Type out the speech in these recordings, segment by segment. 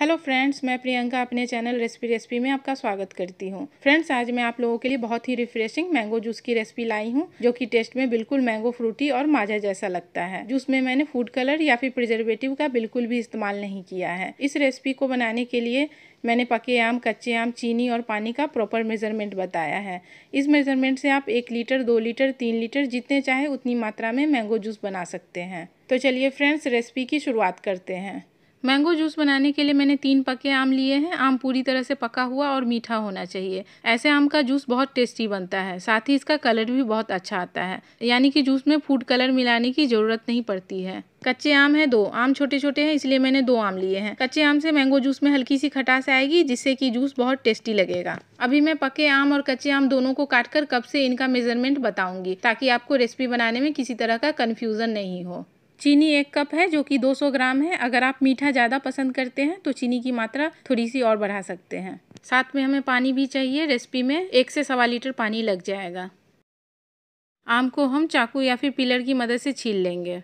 hello friends मैं प्रियंका अपने channel recipe recipe में आपका स्वागत करती हूँ फ्रेंड्स आज मैं आप लोगों के लिए बहुत ही रिफ्रेशिंग मैंगो जूस की रेसिपी लाई हूँ जो कि टेस्ट में बिल्कुल मैंगो फ्रूटी और माजा जैसा लगता है जूस में मैंने फूड कलर या फिर प्रिजर्वेटिव का बिल्कुल भी इस्तेमाल नहीं किया है इस रेसिपी को बनाने के लिए मैंने पके आम कच्चे आम चीनी और पानी का प्रॉपर मेजरमेंट बताया है इस मेजरमेंट से आप एक लीटर दो लीटर तीन लीटर जितने चाहे उतनी मात्रा में मैंगो जूस बना सकते हैं तो चलिए फ्रेंड्स रेसिपी की शुरुआत करते हैं मैंगो जूस बनाने के लिए मैंने तीन पके आम लिए हैं आम पूरी तरह से पका हुआ और मीठा होना चाहिए ऐसे आम का जूस बहुत टेस्टी बनता है साथ ही इसका कलर भी बहुत अच्छा आता है यानी कि जूस में फूड कलर मिलाने की ज़रूरत नहीं पड़ती है कच्चे आम है दो आम छोटे छोटे हैं इसलिए मैंने दो आम लिए हैं कच्चे आम से मैंगो जूस में हल्की सी खटास आएगी जिससे कि जूस बहुत टेस्टी लगेगा अभी मैं पके आम और कच्चे आम दोनों को काटकर कब से इनका मेजरमेंट बताऊंगी ताकि आपको रेसिपी बनाने में किसी तरह का कन्फ्यूजन नहीं हो चीनी एक कप है जो कि 200 ग्राम है अगर आप मीठा ज़्यादा पसंद करते हैं तो चीनी की मात्रा थोड़ी सी और बढ़ा सकते हैं साथ में हमें पानी भी चाहिए रेसिपी में एक से सवा लीटर पानी लग जाएगा आम को हम चाकू या फिर पिलर की मदद से छील लेंगे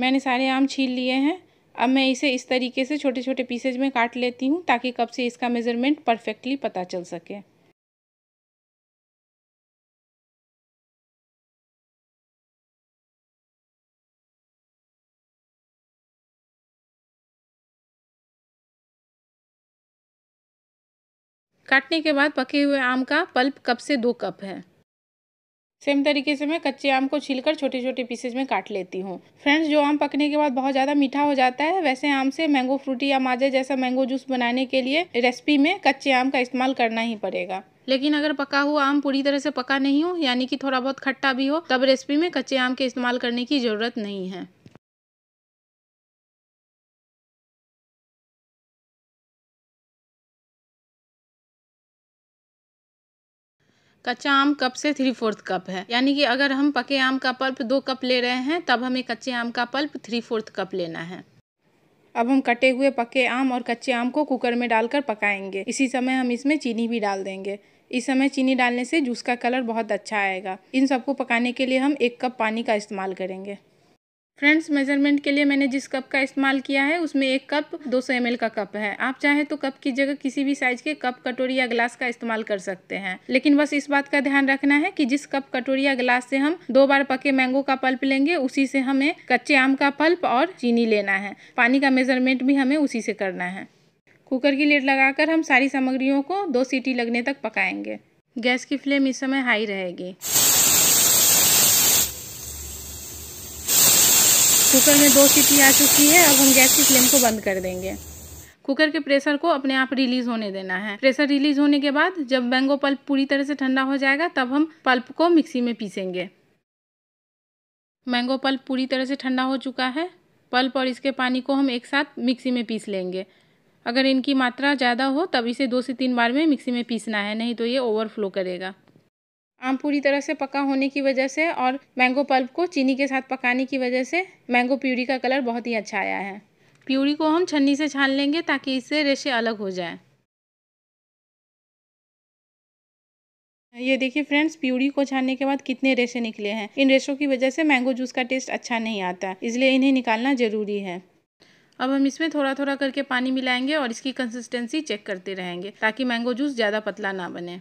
मैंने सारे आम छील लिए हैं अब मैं इसे इस तरीके से छोटे छोटे पीसेज में काट लेती हूँ ताकि कब से इसका मेज़रमेंट परफेक्टली पता चल सके काटने के बाद पके हुए आम का पल्प कप से दो कप है सेम तरीके से मैं कच्चे आम को छीलकर छोटे छोटे पीसेज में काट लेती हूँ फ्रेंड्स जो आम पकने के बाद बहुत ज़्यादा मीठा हो जाता है वैसे आम से मैंगो फ्रूटी या माजा जैसा मैंगो जूस बनाने के लिए रेसिपी में कच्चे आम का इस्तेमाल करना ही पड़ेगा लेकिन अगर पका हुआ आम पूरी तरह से पका नहीं हो यानी कि थोड़ा बहुत खट्टा भी हो तब रेसिपी में कच्चे आम के इस्तेमाल करने की ज़रूरत नहीं है कच्चा आम कप से थ्री फोर्थ कप है यानी कि अगर हम पके आम का पल्प दो कप ले रहे हैं तब हमें कच्चे आम का पल्प थ्री फोर्थ कप लेना है अब हम कटे हुए पके आम और कच्चे आम को कुकर में डालकर पकाएंगे इसी समय हम इसमें चीनी भी डाल देंगे इस समय चीनी डालने से जूस का कलर बहुत अच्छा आएगा इन सबको पकाने के लिए हम एक कप पानी का इस्तेमाल करेंगे फ्रेंड्स मेजरमेंट के लिए मैंने जिस कप का इस्तेमाल किया है उसमें एक कप 200 एम का कप है आप चाहें तो कप की जगह किसी भी साइज के कप कटोरी या ग्लास का इस्तेमाल कर सकते हैं लेकिन बस इस बात का ध्यान रखना है कि जिस कप कटोरी या ग्लास से हम दो बार पके मैंगो का पल्प लेंगे उसी से हमें कच्चे आम का पल्प और चीनी लेना है पानी का मेजरमेंट भी हमें उसी से करना है कुकर की लेट लगाकर हम सारी सामग्रियों को दो सीटी लगने तक पकाएंगे गैस की फ्लेम इस समय हाई रहेगी कुकर में दो सीटी आ चुकी है अब हम गैस की फ्लेम को बंद कर देंगे कुकर के प्रेशर को अपने आप रिलीज होने देना है प्रेशर रिलीज होने के बाद जब मैंगो पल्प पूरी तरह से ठंडा हो जाएगा तब हम पल्प को मिक्सी में पीसेंगे मैंगो पल्प पूरी तरह से ठंडा हो चुका है पल्प और इसके पानी को हम एक साथ मिक्सी में पीस लेंगे अगर इनकी मात्रा ज़्यादा हो तब इसे दो से तीन बार में मिक्सी में पीसना है नहीं तो ये ओवरफ्लो करेगा आम पूरी तरह से पका होने की वजह से और मैंगो पल्प को चीनी के साथ पकाने की वजह से मैंगो प्यूरी का कलर बहुत ही अच्छा आया है प्यूरी को हम छन्नी से छान लेंगे ताकि इससे रेशे अलग हो जाए ये देखिए फ्रेंड्स प्यूरी को छानने के बाद कितने रेशे निकले हैं इन रेशों की वजह से मैंगो जूस का टेस्ट अच्छा नहीं आता इसलिए इन्हें निकालना ज़रूरी है अब हम इसमें थोड़ा थोड़ा करके पानी मिलाएंगे और इसकी कंसिस्टेंसी चेक करते रहेंगे ताकि मैंगो जूस ज़्यादा पतला ना बने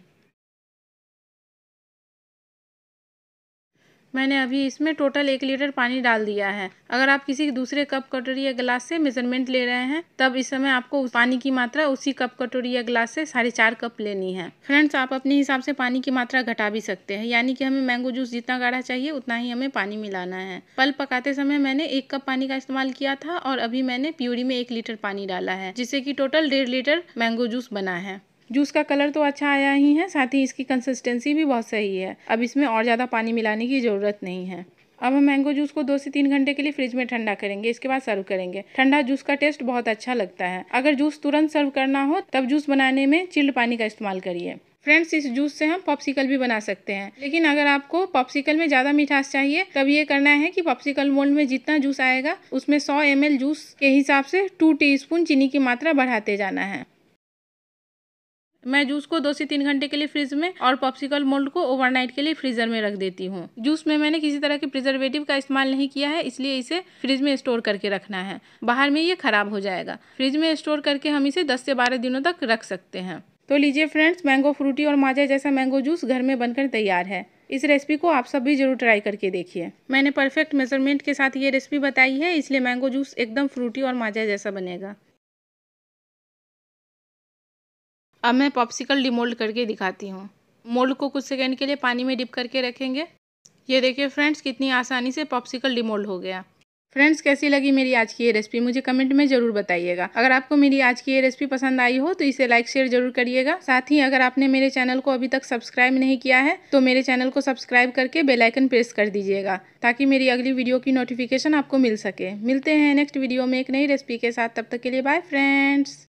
मैंने अभी इसमें टोटल एक लीटर पानी डाल दिया है अगर आप किसी दूसरे कप कटोरी या गिलास से मेजरमेंट ले रहे हैं तब इस समय आपको उस पानी की मात्रा उसी कप कटोरी या गिलास से साढ़े चार कप लेनी है फ्रेंड्स आप अपने हिसाब से पानी की मात्रा घटा भी सकते हैं यानी कि हमें मैंगो जूस जितना गाढ़ा चाहिए उतना ही हमें पानी मिलाना है पल पकाते समय मैंने एक कप पानी का इस्तेमाल किया था और अभी मैंने प्यूरी में एक लीटर पानी डाला है जिससे की टोटल डेढ़ लीटर मैंगो जूस बना है जूस का कलर तो अच्छा आया ही है साथ ही इसकी कंसिस्टेंसी भी बहुत सही है अब इसमें और ज़्यादा पानी मिलाने की ज़रूरत नहीं है अब हम मैंगो जूस को दो से तीन घंटे के लिए फ्रिज में ठंडा करेंगे इसके बाद सर्व करेंगे ठंडा जूस का टेस्ट बहुत अच्छा लगता है अगर जूस तुरंत सर्व करना हो तब जूस बनाने में चिल्ड पानी का इस्तेमाल करिए फ्रेंड्स इस जूस से हम पॉप्सिकल भी बना सकते हैं लेकिन अगर आपको पॉप्सिकल में ज़्यादा मिठास चाहिए तब ये करना है कि पॉप्सिकल मोल्ड में जितना जूस आएगा उसमें 100 एम जूस के हिसाब से टू टीस्पून चीनी की मात्रा बढ़ाते जाना है मैं जूस को दो से तीन घंटे के लिए फ्रिज में और पॉप्सिकल मोल्ड को ओवरनाइट के लिए फ्रीजर में रख देती हूँ जूस में मैंने किसी तरह के प्रिजर्वेटिव का इस्तेमाल नहीं किया है इसलिए इसे फ्रिज में स्टोर करके रखना है बाहर में ये खराब हो जाएगा फ्रिज में स्टोर करके हम इसे दस से बारह दिनों तक रख सकते हैं तो लीजिए फ्रेंड्स मैंगो फ्रूटी और माजा जैसा मैंगो जूस घर में बनकर तैयार है इस रेसिपी को आप सब भी जरूर ट्राई करके देखिए मैंने परफेक्ट मेजरमेंट के साथ ये रेसिपी बताई है इसलिए मैंगो जूस एकदम फ्रूटी और माजा जैसा बनेगा अब मैं पॉप्सिकल डिमोल्ड करके दिखाती हूँ मोल्ड को कुछ सेकेंड के लिए पानी में डिप करके रखेंगे ये देखिए फ्रेंड्स कितनी आसानी से पॉप्सिकल डिमोल्ड हो गया फ्रेंड्स कैसी लगी मेरी आज की ये रेसिपी मुझे कमेंट में ज़रूर बताइएगा अगर आपको मेरी आज की ये रेसिपी पसंद आई हो तो इसे लाइक शेयर जरूर करिएगा साथ ही अगर आपने मेरे चैनल को अभी तक सब्सक्राइब नहीं किया है तो मेरे चैनल को सब्सक्राइब करके बेलाइकन प्रेस कर दीजिएगा ताकि मेरी अगली वीडियो की नोटिफिकेशन आपको मिल सके मिलते हैं नेक्स्ट वीडियो में एक नई रेसिपी के साथ तब तक के लिए बाय फ्रेंड्स